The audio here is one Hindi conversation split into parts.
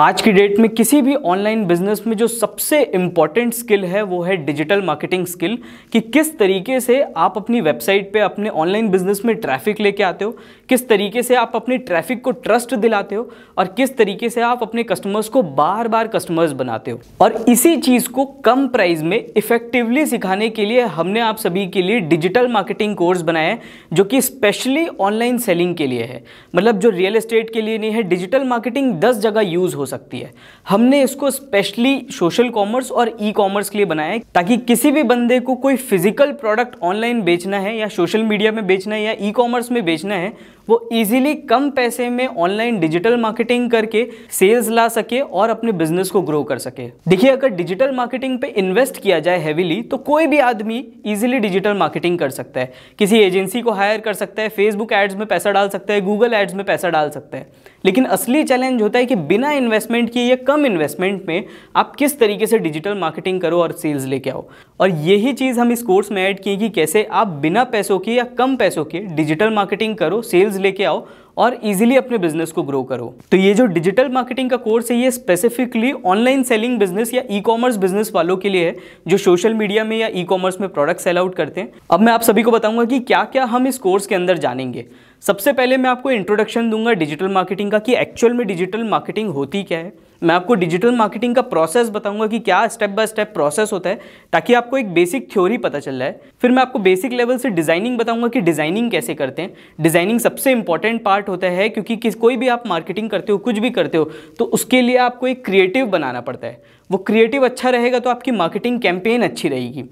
आज की डेट में किसी भी ऑनलाइन बिजनेस में जो सबसे इम्पॉर्टेंट स्किल है वो है डिजिटल मार्केटिंग स्किल कि किस तरीके से आप अपनी वेबसाइट पे अपने ऑनलाइन बिजनेस में ट्रैफिक लेके आते हो किस तरीके से आप अपने ट्रैफिक को ट्रस्ट दिलाते हो और किस तरीके से आप अपने कस्टमर्स को बार बार कस्टमर्स बनाते हो और इसी चीज़ को कम प्राइस में इफेक्टिवली सिखाने के लिए हमने आप सभी के लिए डिजिटल मार्केटिंग कोर्स बनाया है जो कि स्पेशली ऑनलाइन सेलिंग के लिए है मतलब जो रियल इस्टेट के लिए नहीं है डिजिटल मार्केटिंग दस जगह यूज़ हो सकती है हमने इसको स्पेशली सोशल कॉमर्स और ई कॉमर्स के लिए बनाया है ताकि किसी भी बंदे को कोई फिजिकल प्रोडक्ट ऑनलाइन बेचना है या सोशल मीडिया में बेचना है या ई कॉमर्स में बेचना है वो इजीली कम पैसे में ऑनलाइन डिजिटल मार्केटिंग करके सेल्स ला सके और अपने बिजनेस को ग्रो कर सके देखिए अगर डिजिटल मार्केटिंग पे इन्वेस्ट किया जाए हैविली तो कोई भी आदमी इजीली डिजिटल मार्केटिंग कर सकता है किसी एजेंसी को हायर कर सकता है फेसबुक एड्स में पैसा डाल सकता है गूगल एड्स में पैसा डाल सकता है लेकिन असली चैलेंज होता है कि बिना इन्वेस्टमेंट किए या कम इन्वेस्टमेंट में आप किस तरीके से डिजिटल मार्केटिंग करो और सेल्स लेके आओ और यही चीज़ हम इस कोर्स में ऐड किए कि कैसे आप बिना पैसों के या कम पैसों के डिजिटल मार्केटिंग करो सेल्स लेके आओ और इजीली अपने बिजनेस को ग्रो करो तो ये जो डिजिटल मार्केटिंग का कोर्स है ये स्पेसिफिकली ऑनलाइन सेलिंग बिजनेस या ई कॉमर्स बिजनेस वालों के लिए है जो सोशल मीडिया में या ई कॉमर्स में प्रोडक्ट सेल आउट करते हैं अब मैं आप सभी को बताऊंगा कि क्या क्या हम इस कोर्स के अंदर जानेंगे सबसे पहले मैं आपको इंट्रोडक्शन दूंगा डिजिटल मार्केटिंग का कि एक्चुअल में डिजिटल मार्केटिंग होती क्या है मैं आपको डिजिटल मार्केटिंग का प्रोसेस बताऊंगा कि क्या स्टेप बाय स्टेप प्रोसेस होता है ताकि आपको एक बेसिक थ्योरी पता चल जाए फिर मैं आपको बेसिक लेवल से डिज़ाइनिंग बताऊंगा कि डिज़ाइनिंग कैसे करते हैं डिज़ाइनिंग सबसे इंपॉर्टेंट पार्ट होता है क्योंकि किस कोई भी आप मार्केटिंग करते हो कुछ भी करते हो तो उसके लिए आपको एक क्रिएटिव बनाना पड़ता है वो क्रिएटिव अच्छा रहेगा तो आपकी मार्केटिंग कैंपेन अच्छी रहेगी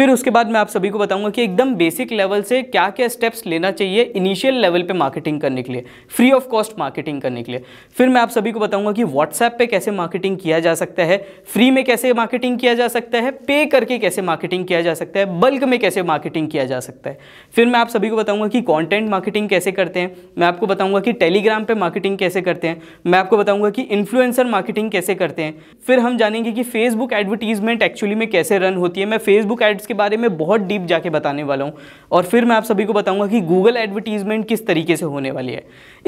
फिर उसके बाद मैं आप सभी को बताऊंगा कि एकदम बेसिक लेवल से क्या क्या स्टेप्स लेना चाहिए इनिशियल लेवल पे मार्केटिंग करने के लिए फ्री ऑफ कॉस्ट मार्केटिंग करने के लिए फिर मैं आप सभी को बताऊंगा कि व्हाट्सएप पे कैसे मार्केटिंग किया जा सकता है फ्री में कैसे मार्केटिंग किया जा सकता है पे करके कैसे मार्केटिंग किया जा सकता है बल्क में कैसे मार्केटिंग किया जा सकता है फिर मैं आप सभी को बताऊंगा कि कॉन्टेंट मार्केटिंग कैसे करते हैं मैं आपको बताऊंगा कि टेलीग्राम पर मार्केटिंग कैसे करते हैं मैं आपको बताऊंगा कि इन्फ्लुएंसर मार्केटिंग कैसे करते हैं फिर हम जानेंगे कि फेसबुक एडवर्टीजमेंट एक्चुअली में कैसे रन होती है मैं फेसबुक एड्स के बारे में बहुत डीप जाके बताने वाला हूँ और फिर मैं आप सभी को बताऊँगा कि गूगल एडवर्टीजमेंट किस तरीके से होने वाली है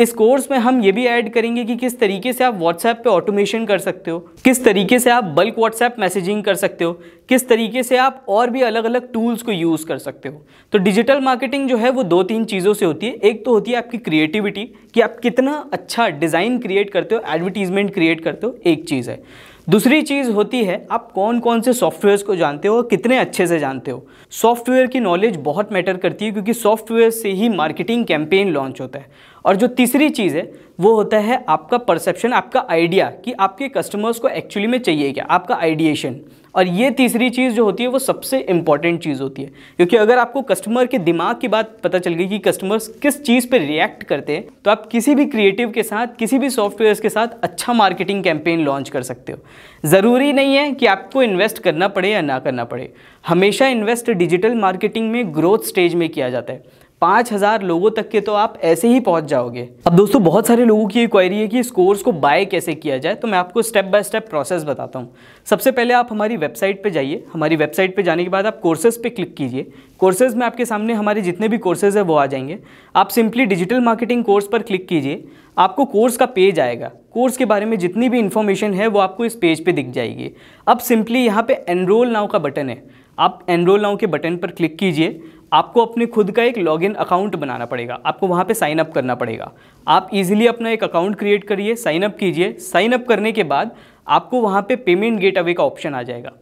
इस कोर्स में हम ये भी ऐड करेंगे कि किस तरीके से आप व्हाट्सएप पे ऑटोमेशन कर सकते हो किस तरीके से आप बल्क व्हाट्सएप मैसेजिंग कर सकते हो किस तरीके से आप और भी अलग अलग टूल्स को यूज़ कर सकते हो तो डिजिटल मार्केटिंग जो है वो दो तीन चीज़ों से होती है एक तो होती है आपकी क्रिएटिविटी कि आप कितना अच्छा डिज़ाइन क्रिएट करते हो एडवर्टीजमेंट क्रिएट करते हो एक चीज़ है दूसरी चीज़ होती है आप कौन कौन से सॉफ्टवेयर्स को जानते हो और कितने अच्छे से जानते हो सॉफ्टवेयर की नॉलेज बहुत मैटर करती है क्योंकि सॉफ्टवेयर से ही मार्केटिंग कैंपेन लॉन्च होता है और जो तीसरी चीज़ है वो होता है आपका परसेप्शन आपका आइडिया कि आपके कस्टमर्स को एक्चुअली में चाहिए क्या आपका आइडिएशन और ये तीसरी चीज़ जो होती है वो सबसे इंपॉर्टेंट चीज़ होती है क्योंकि अगर आपको कस्टमर के दिमाग की बात पता चल गई कि कस्टमर्स किस चीज़ पर रिएक्ट करते हैं तो आप किसी भी क्रिएटिव के साथ किसी भी सॉफ्टवेयर के साथ अच्छा मार्केटिंग कैंपेन लॉन्च कर सकते हो ज़रूरी नहीं है कि आपको इन्वेस्ट करना पड़े या ना करना पड़े हमेशा इन्वेस्ट डिजिटल मार्केटिंग में ग्रोथ स्टेज में किया जाता है पाँच हज़ार लोगों तक के तो आप ऐसे ही पहुंच जाओगे अब दोस्तों बहुत सारे लोगों की क्वायरी है कि इस कोर्स को बाय कैसे किया जाए तो मैं आपको स्टेप बाय स्टेप प्रोसेस बताता हूँ सबसे पहले आप हमारी वेबसाइट पे जाइए हमारी वेबसाइट पे जाने के बाद आप कोर्सेज पे क्लिक कीजिए कोर्सेज में आपके सामने हमारे जितने भी कोर्सेज है वो आ जाएंगे आप सिंपली डिजिटल मार्केटिंग कोर्स पर क्लिक कीजिए आपको कोर्स का पेज आएगा कोर्स के बारे में जितनी भी इन्फॉर्मेशन है वो आपको इस पेज पर दिख जाएगी अब सिंपली यहाँ पर एनरोल नाव का बटन है आप एनरोल नाउ के बटन पर क्लिक कीजिए आपको अपने खुद का एक लॉगिन अकाउंट बनाना पड़ेगा आपको वहाँ पे साइन अप करना पड़ेगा आप इजीली अपना एक अकाउंट क्रिएट करिए साइन अप कीजिए साइन अप करने के बाद आपको वहाँ पे पेमेंट गेट अवे का ऑप्शन आ जाएगा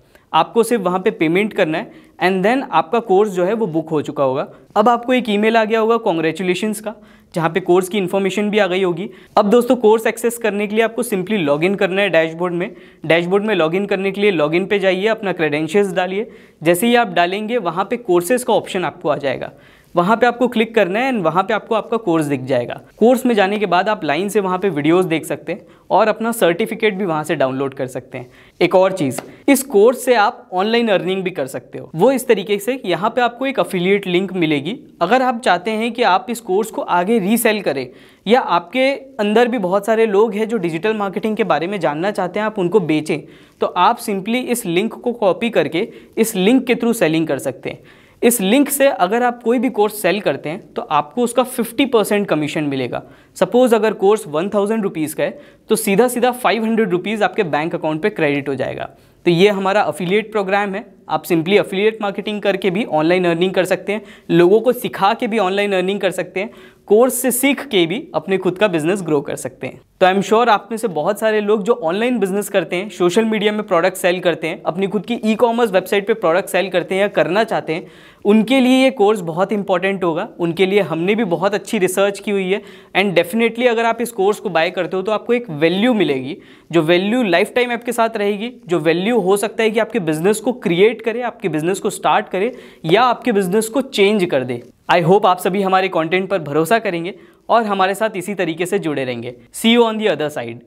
आपको सिर्फ वहाँ पे पेमेंट करना है एंड देन आपका कोर्स जो है वो बुक हो चुका होगा अब आपको एक ईमेल आ गया होगा कॉन्ग्रेचुलेशन का जहाँ पे कोर्स की इन्फॉर्मेशन भी आ गई होगी अब दोस्तों कोर्स एक्सेस करने के लिए आपको सिंपली लॉगिन करना है डैशबोर्ड में डैशबोर्ड में लॉगिन करने के लिए लॉगिन पे जाइए अपना क्रेडेंशियल्स डालिए जैसे ही आप डालेंगे वहाँ पे कोर्सेज का ऑप्शन आपको आ जाएगा वहाँ पे आपको क्लिक करना है एंड वहाँ पे आपको आपका कोर्स दिख जाएगा कोर्स में जाने के बाद आप लाइन से वहाँ पे वीडियोस देख सकते हैं और अपना सर्टिफिकेट भी वहाँ से डाउनलोड कर सकते हैं एक और चीज़ इस कोर्स से आप ऑनलाइन अर्निंग भी कर सकते हो वो इस तरीके से यहाँ पे आपको एक अफिलिएट लिंक मिलेगी अगर आप चाहते हैं कि आप इस कोर्स को आगे रीसेल करें या आपके अंदर भी बहुत सारे लोग हैं जो डिजिटल मार्केटिंग के बारे में जानना चाहते हैं आप उनको बेचें तो आप सिंपली इस लिंक को कॉपी करके इस लिंक के थ्रू सेलिंग कर सकते हैं इस लिंक से अगर आप कोई भी कोर्स सेल करते हैं तो आपको उसका 50 परसेंट कमीशन मिलेगा सपोज़ अगर कोर्स वन थाउजेंड रुपीज़ का है तो सीधा सीधा फाइव हंड्रेड रुपीज़ आपके बैंक अकाउंट पे क्रेडिट हो जाएगा तो ये हमारा अफिलिएट प्रोग्राम है आप सिंपली अफिलिएट मार्केटिंग करके भी ऑनलाइन अर्निंग कर सकते हैं लोगों को सिखा के भी ऑनलाइन अर्निंग कर सकते हैं कोर्स से सीख के भी अपने खुद का बिजनेस ग्रो कर सकते हैं तो आई एम श्योर आप में से बहुत सारे लोग जो ऑनलाइन बिजनेस करते हैं सोशल मीडिया में प्रोडक्ट सेल करते हैं अपनी खुद की ई कॉमर्स वेबसाइट पे प्रोडक्ट सेल करते हैं या करना चाहते हैं उनके लिए ये कोर्स बहुत इंपॉर्टेंट होगा उनके लिए हमने भी बहुत अच्छी रिसर्च की हुई है एंड डेफिनेटली अगर आप इस कोर्स को बाय करते हो तो आपको एक वैल्यू मिलेगी जो वैल्यू लाइफ टाइम आपके साथ रहेगी जो वैल्यू हो सकता है कि आपके बिजनेस को क्रिएट करे आपके बिजनेस को स्टार्ट करे या आपके बिजनेस को चेंज कर दे आई होप आप सभी हमारे कंटेंट पर भरोसा करेंगे और हमारे साथ इसी तरीके से जुड़े रहेंगे see you on the other side